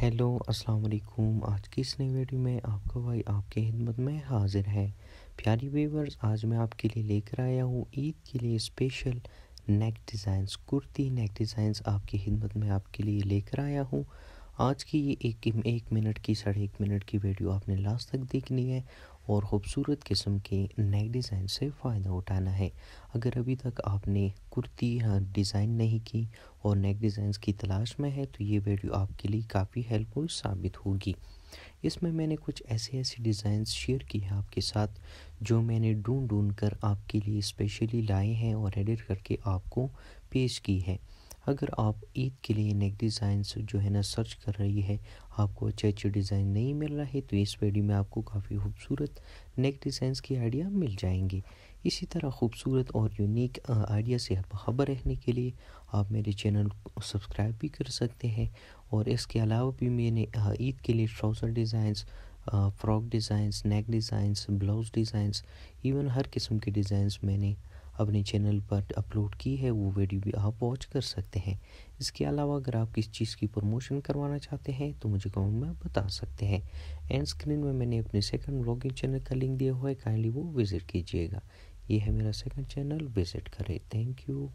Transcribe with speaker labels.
Speaker 1: hello अस्सलाम वालेकुम आज की इस नई वीडियो में आपका भाई आपकी खिदमत में हाजिर है प्यारी वीवर्स आज मैं आपके लिए लेकर आया हूँ ईद के लिए special neck designs kurti neck designs आपकी खिदमत में आपके लिए लेकर आया हूँ आज की ये एक एक मिनट की साढ़े एक मिनट की वीडियो आपने लास्ट तक देखनी है और ख़ूबसूरत किस्म के नए डिज़ाइन से फ़ायदा उठाना है अगर अभी तक आपने कुर्ती हाँ, डिज़ाइन नहीं की और नेक डिज़ाइंस की तलाश में है तो ये वीडियो आपके लिए काफ़ी हेल्पफुल साबित होगी इसमें मैंने कुछ ऐसे ऐसे डिज़ाइन शेयर किए हैं आपके साथ जो मैंने ढूंढ ढूंढ कर आपके लिए स्पेशली लाए हैं और एडिट करके आपको पेश की है अगर आप ईद के लिए नेक डिज़ाइंस जो है ना सर्च कर रही है आपको अच्छे अच्छे डिज़ाइन नहीं मिल रहा है तो इस वीडियो में आपको काफ़ी खूबसूरत नेक डिज़ाइंस की आइडिया मिल जाएंगे इसी तरह खूबसूरत और यूनिक आइडिया से खबर रहने के लिए आप मेरे चैनल को सब्सक्राइब भी कर सकते हैं और इसके अलावा भी मैंने ईद के लिए trouser designs frock designs neck designs blouse designs even हर किस्म के डिज़ाइंस मैंने अपने चैनल पर अपलोड की है वो वीडियो भी आप वॉच कर सकते हैं इसके अलावा अगर आप किस चीज़ की प्रमोशन करवाना चाहते हैं तो मुझे कमेंट में बता सकते हैं एंड स्क्रीन में मैंने अपने सेकंड ब्लॉगिंग चैनल का लिंक दिया हुआ है काइंडली वो विज़िट कीजिएगा ये है मेरा सेकंड चैनल विज़िट करें थैंक यू